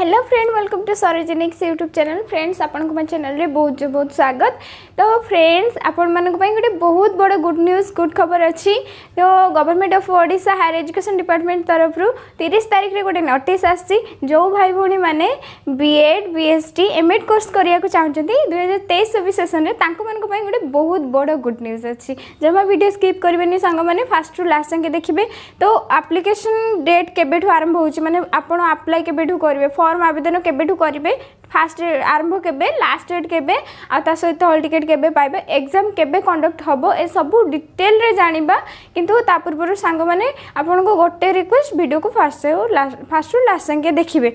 hello friend welcome to सरोजेनिक्स YouTube channel friends आप मैं चैनल रे बहुत बहुत स्वागत तो फ्रेंड्स आपण गोटे बहुत बड़े गुड न्यूज गुड खबर अच्छी तो government of Odisha higher education department तरफ तीस तारीख में गोटे नोट आो भाई भाई मैंने B Ed B S T S M M Ed course कराया चाहते दुई हजार तेईस चौबीस सेसन में तक गोटे बहुत बड़ गुड न्यूज अच्छी जमा भिड स्कीप करेंगे सांग मैंने फास्ट रू लास्ट जाके देखिए तो आप्लिकेसन डेट के आरंभ होने आप्लाय के करेंगे ফর্ম আবেদন কেবেঠু করবে ফার্স্ট আরম্ভ কেবে লাস্ট ডেট কেবে তা সহিত হল টিকেট কেবে পাইবে এক্সাম কেবে কন্ডক্ট হব এসবু ডিটেলরে জাঁয়া কিন্তু তা পূর্ব সাংগ মানে আপনার গোটে রিকোয়েস্ট ভিডিওকে ফার্স্ট ফার্স্ট লাস্ট সাংকে দেখবে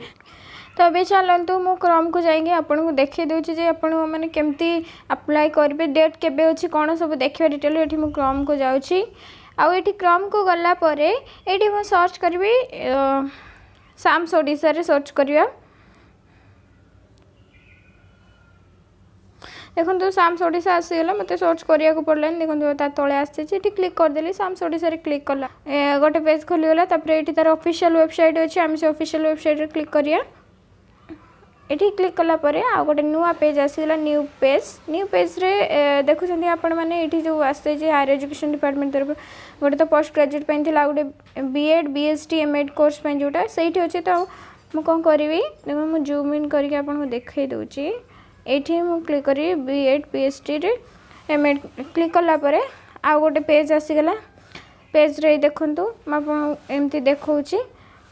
ତ ଏବେ ଚାଲନ୍ତୁ ମୁଁ କ୍ରମକୁ ଯାଇକି ଆପଣଙ୍କୁ ଦେଖାଇ ଦେଉଛି ଯେ ଆପଣମାନେ କେମିତି ଆପ୍ଲାଏ କରିବେ ଡେଟ୍ କେବେ ଅଛି କ'ଣ ସବୁ ଦେଖିବା ଡିଟେଲ୍ ଏଠି ମୁଁ କ୍ରମକୁ ଯାଉଛି ଆଉ ଏଠି କ୍ରମକୁ ଗଲା ପରେ ଏଠି ମୁଁ ସର୍ଚ୍ଚ କରିବି ସାମ୍ସ ଓଡ଼ିଶାରେ ସର୍ଚ୍ଚ କରିବା ଦେଖନ୍ତୁ ସାମ୍ସ ଓଡ଼ିଶା ଆସିଗଲା ମୋତେ ସର୍ଚ୍ଚ କରିବାକୁ ପଡ଼ିଲାନି ଦେଖନ୍ତୁ ତା ତଳେ ଆସିଛି ଏଠି କ୍ଲିକ୍ କରିଦେଲି ସାମ୍ସ ଓଡ଼ିଶାରେ କ୍ଲିକ୍ କଲା ଗୋଟେ ପେଜ୍ ଖୋଲିଗଲା ତାପରେ ଏଠି ତାର ଅଫିସିଆଲ୍ ୱେବସାଇଟ୍ ଅଛି ଆମେ ସେ ଅଫିସିଆଲ୍ ୱେବସାଇଟ୍ରେ କ୍ଲିକ୍ କରିବା এটি ক্লিক কলা পরে আউ গোটে নূয়া পেজ আসিলা নিউ পেজ নিউ পেজ্রে দেখুছেন আপন মানে এটি যে আসছে যে হায়ার এজুকেশন ডিপার্টমেন্ট তরফ গোটে তো পোস্ট গ্রাজুয়েট পাই লা গোটে বিএড বিএসটি এমএড কোর্স পাই যেটা সেইটি হচ্ছে তো ମୁଁ କ'ଣ କରିବି ତେଣୁ ମୁଁ ଜୁମ୍ ଇନ୍ କରିକି ଆପଣଙ୍କୁ ଦେଖାଇ ଦେଉଛି ଏଇଠି ମୁଁ କ୍ଲିକ୍ କରିବି ବି ଏଡ଼୍ ପି ଏଚ୍ ଡିରେ ଏମ୍ ଏଡ଼୍ କ୍ଲିକ୍ କଲା ପରେ ଆଉ ଗୋଟେ ପେଜ୍ ଆସିଗଲା ପେଜ୍ରେ ଦେଖନ୍ତୁ ମୁଁ ଆପଣଙ୍କୁ ଏମିତି ଦେଖାଉଛି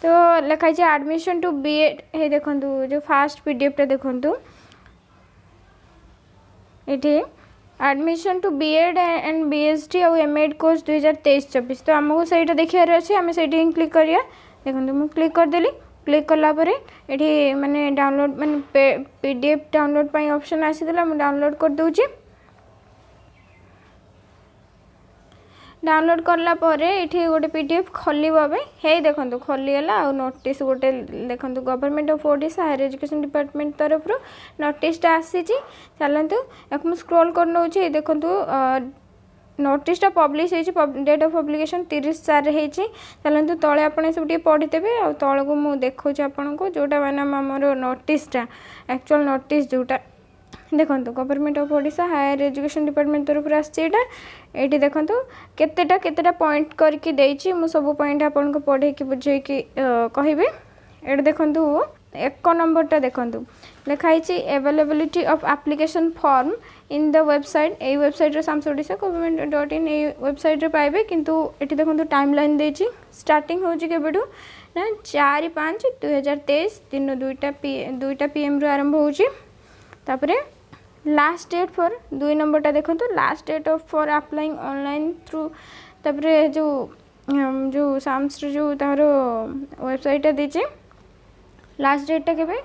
তো লেখা হয়েছে আডমিশন টু বিএড এই দেখুন যে ফার্স্ট পিডিএফটা দেখুন এটি admission to B Ed and B S D আউ এমএড কোর্স দুই হাজার তেইশ চব্বিশ তো আমি সেইটা দেখার আছে আমি সেইটি ହିଁ ক্লিক করিয়া দেখুন মু ক্লিক করেদেলি ক্লিক কলাপরে এটি মানে ডাউনলোড মানে পিডিএফ ডাউনলোড পাই অপসন আসিদেলা মু ডাউনলোড করে দেউছি ডাউনলোড কলা পরে এটি গোটে পিডিএফ খোলিব এবে হেই দেখন্তু খোলিগলা আর নোটিস গোটে দেখন্তু government of Odisha higher education department তরফরু নোটিসটা আসিছি চালন্তু এখন স্ক্রোল করে নেছি এই দেখন্তু নোটিসটা পব্লিশ হয়েছে ডেট অফ পব্লিকেসন তিরিশ চার হয়েছে চালু তলে আপনার সব টিকিয়ে পড়িদেবে আলকু মু দেখছি আপনার যেটা মানে আমার নোটিসটা একচুয়াল নোটিস যেটা দেখুন government of Odisha higher education department তরফ আসছে এটা এটি দেখুন কেতেটা কেতেটা পয়েন্ট করিকি দেইছি মু সব পয়েন্ট আপনার পড়াইকি বুঝাইকি কহবি এটা দেখুন এক নম্বরটা দেখুন লেখা হয়েছে availability of application form in the website এই ওয়েবসাইট্রে SAMS Odisha government dot in এই ওয়েবসাইট্রে পাইবে কিন্তু এটি দেখুন টাইম লাইন দিয়েছি স্টার্টিং হচ্ছে কেবেঠু না চারি পাঁচ দুই হাজার তেইশ দিন দুইটা পি দুইটা পিএম্রু আরম্ভ হচ্ছে তাপরে লাস্ট ডেট ফর দুই নম্বরটা দেখুন last date of for applying online through তাপরে যে যে সামসর যে তার ওয়েবসাইটটা দিয়েছে লাস্ট ডেটটা কেবে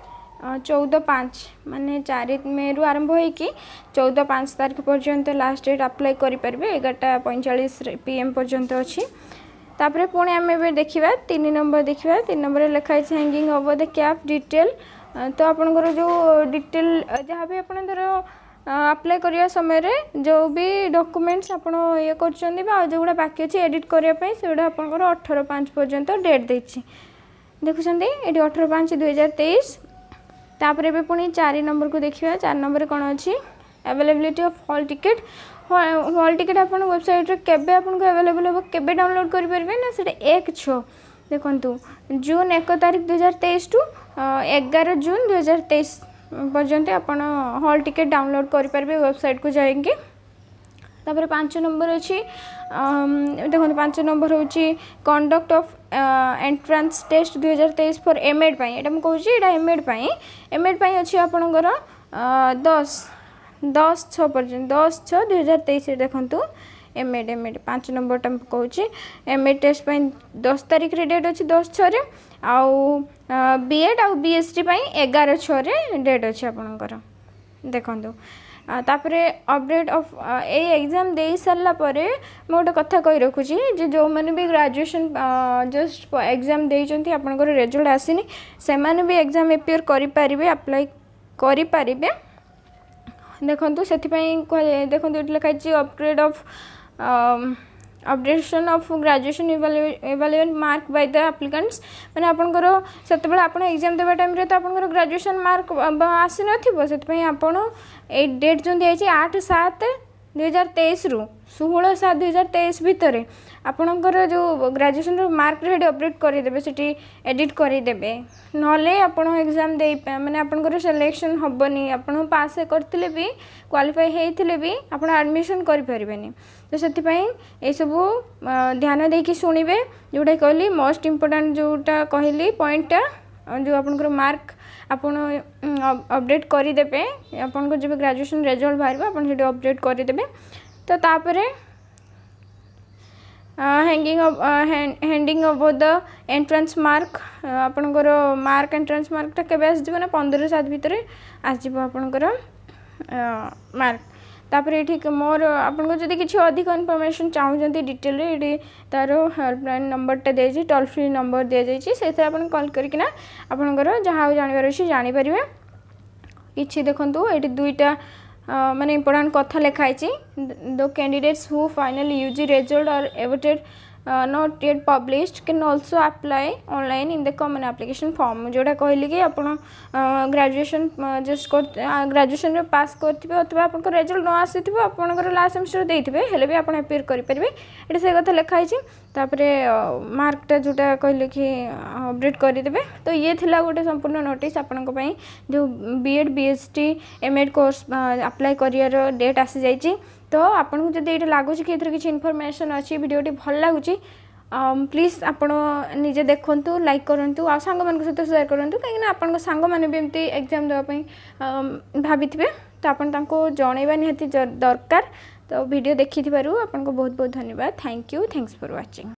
চৌদ পাঁচ মানে চারি মেরু আরম্ভ হয়েকি চৌদ পাঁচ তারিখ পর্যন্ত লাস্ট ডেট আপ্লাই করে এগারোটা পঁয়চাশ পিএম পর্যন্ত অছি তাপরে পুঁ আমি এবার দেখা তিন নম্বর দেখা তিন নম্বরে লেখা হয়েছে হ্যাঙ্গিং হব দ্য ক্যাপ ডিটেল ତ ଆପଣଙ୍କର ଯେଉଁ ଡିଟେଲ୍ ଯାହା ବି ଆପଣ ଧର ଆପ୍ଲାଏ କରିବା ସମୟରେ ଯେଉଁ ବି ଡକୁମେଣ୍ଟସ୍ ଆପଣ ଇଏ କରୁଛନ୍ତି ବା ଆଉ ଯେଉଁଗୁଡ଼ା ବାକି ଅଛି ଏଡ଼ିଟ୍ କରିବା ପାଇଁ ସେଗୁଡ଼ା ଆପଣଙ୍କର ଅଠର ପାଞ୍ଚ ପର୍ଯ୍ୟନ୍ତ ଡେଟ୍ ଦେଇଛି ଦେଖୁଛନ୍ତି ଏଠି ଅଠର ପାଞ୍ଚ ଦୁଇହଜାର ତେଇଶ ତାପରେ ଏବେ ପୁଣି ଚାରି ନମ୍ବରକୁ ଦେଖିବା ଚାରି ନମ୍ବରରେ କ'ଣ ଅଛି availability of hall ticket hall ticket আপনার ওয়েবসাইট্রে কেবে আপনার আভেলেবল হব কেবে ডাউনলোড করে পারবে না সেটা এক ছ ଦେଖନ୍ତୁ ଜୁନ୍ ଏକ ତାରିଖ ଦୁଇହଜାର ତେଇଶଠୁ ଏଗାର ଜୁନ୍ ଦୁଇହଜାର ତେଇଶ ପର୍ଯ୍ୟନ୍ତ ଆପଣ ହଲ୍ ଟିକେଟ୍ ଡାଉନଲୋଡ଼୍ କରିପାରିବେ ୱେବସାଇଟ୍କୁ ଯାଇକି ତାପରେ ପାଞ୍ଚ ନମ୍ବର ଅଛି ଦେଖନ୍ତୁ ପାଞ୍ଚ ନମ୍ବର ହେଉଛି କଣ୍ଡକ୍ଟ ଅଫ୍ ଏଣ୍ଟ୍ରାନ୍ସ ଟେଷ୍ଟ ଦୁଇହଜାର ତେଇଶ ଫର୍ ଏମ୍ଏଡ଼୍ ପାଇଁ ଏଇଟା ମୁଁ କହୁଛି ଏଇଟା ଏମ୍ଏଡ଼୍ ପାଇଁ ଏମ୍ଏଡ଼୍ ପାଇଁ ଅଛି ଆପଣଙ୍କର ଦଶ ଦଶ ଛଅ ପର୍ଯ୍ୟନ୍ତ ଦଶ ଛଅ ଦୁଇହଜାର ତେଇଶରେ ଦେଖନ୍ତୁ ଏମଏଡ୍ ଏମଏଡ୍ ପାଞ୍ଚ ନମ୍ବରଟା କହୁଛି ଏମଏଡ୍ ଟେଷ୍ଟ ପାଇଁ ଦଶ ତାରିଖରେ ଡେଟ୍ ଅଛି ଦଶ ଛଅରେ ଆଉ ବିଏଡ୍ ଆଉ ବିଏସ୍ଟି ପାଇଁ ଏଗାର ଛଅରେ ଡେଟ୍ ଅଛି ଆପଣଙ୍କର ଦେଖନ୍ତୁ ତାପରେ ଅପଡ଼େଟ୍ ଅଫ୍ ଏଇ ଏକ୍ଜାମ୍ ଦେଇସାରିଲା ପରେ ମୁଁ ଗୋଟେ କଥା କହି ରଖୁଛି ଯେ ଯେଉଁମାନେ ବି ଗ୍ରାଜୁଏସନ୍ ଜଷ୍ଟ ଏକ୍ଜାମ୍ ଦେଇଛନ୍ତି ଆପଣଙ୍କର ରେଜଲ୍ଟ ଆସିନି ସେମାନେ ବି ଏକ୍ଜାମ୍ ଏପିୟର୍ କରିପାରିବେ ଆପ୍ଲାଏ କରିପାରିବେ ଦେଖନ୍ତୁ ସେଥିପାଇଁ ଦେଖନ୍ତୁ ଏଠି ଲେଖା ହେଇଛି upgrade of updation of graduation evaluate mark by the applicants मैंने आपंकर से आप एग्जाम देवा टाइम तो आप ग्राजुएसन मार्क आसी नथिबो सेत डेट जो दी आठ सात ଦୁଇହଜାର ତେଇଶରୁ ଷୋହଳ ସାତ ଦୁଇହଜାର ତେଇଶ ଭିତରେ ଆପଣଙ୍କର ଯେଉଁ ଗ୍ରାଜୁଏସନ୍ର ମାର୍କରେ ସେଠି ଅପଡ଼େଟ୍ କରିଦେବେ ସେଠି ଏଡ଼ିଟ୍ କରିଦେବେ ନହେଲେ ଆପଣ ଏକ୍ଜାମ୍ ଦେଇ ମାନେ ଆପଣଙ୍କର ସିଲେକ୍ସନ୍ ହେବନି ଆପଣ ପାସ୍ କରିଥିଲେ ବି କ୍ୱାଲିଫାଏ ହେଇଥିଲେ ବି ଆପଣ ଆଡ଼ମିସନ୍ କରିପାରିବେନି ତ ସେଥିପାଇଁ ଏସବୁ ଧ୍ୟାନ ଦେଇକି ଶୁଣିବେ ଯେଉଁଟା କହିଲି ମୋଷ୍ଟ ଇମ୍ପୋର୍ଟାଣ୍ଟ ଯେଉଁଟା କହିଲି ପଏଣ୍ଟଟା ଯେଉଁ ଆପଣଙ୍କର ମାର୍କ ଆପଣ ଅପଡ଼େଟ୍ କରିଦେବେ ଆପଣଙ୍କ ଯେବେ ଗ୍ରାଜୁଏସନ୍ ରେଜଲ୍ଟ ବାହାରିବ ଆପଣ ସେଠି ଅପଡ଼େଟ୍ କରିଦେବେ ତ ତାପରେ hanging handing over the entrance mark ଆପଣଙ୍କର ମାର୍କ ଏଣ୍ଟ୍ରାନ୍ସ ମାର୍କଟା କେବେ ଆସିଯିବ ନା ପନ୍ଦର ସାତ ଭିତରେ ଆସିଯିବ ଆପଣଙ୍କର ମାର୍କ ତାପରେ ଏଠି ମୋର ଆପଣଙ୍କ ଯଦି କିଛି ଅଧିକ ଇନଫର୍ମେସନ୍ ଚାହୁଁଛନ୍ତି ଡିଟେଲ୍ରେ ଏଠି ତା'ର ହେଲ୍ପଲାଇନ୍ ନମ୍ବରଟା ଦିଆଯାଇଛି ଟୋଲ୍ ଫ୍ରି ନମ୍ବର ଦିଆଯାଇଛି ସେଥିରେ ଆପଣ କଲ୍ କରିକିନା ଆପଣଙ୍କର ଯାହା ଆଉ ଜାଣିବାର ଅଛି ଜାଣିପାରିବେ କିଛି ଦେଖନ୍ତୁ ଏଠି ଦୁଇଟା ମାନେ ଇମ୍ପୋର୍ଟାଣ୍ଟ କଥା ଲେଖା ହେଇଛି the candidates who final UG result are awaited not uh, not publish published also apply online online in the common application जोटा कहल कि आप ग्रेजुएशन जस्ट ग्रेजुएशन रे पास करेंगे अथवा आपनको रिजल्ट न आसीथिबो आपनकर लास्ट सेमिस्टर देथिबे हेले भी आपण करेंगे करि से कथा लिखा हिची तापरे जोटा कहले कि अपडेट करि तो ये थिला गोटे संपूर्ण नोटिस आपनको पई जो B Ed M M Ed course apply कर डेट आसी जाईची तो आपको जब ये लगुच कि ये इनफर्मेसन अच्छी भिडियोटी भल लगुच प्लीज आपे निजे देखु लाइक करूँ आ सांग सहित सेयार करूँ कहीं आपण सांग भी एमती एक्जाम देवाई भाभी तो आपको जनवा निहती दरकार तो भिड देखी थी आपको बहुत बहुत धन्यवाद thank you thanks for watching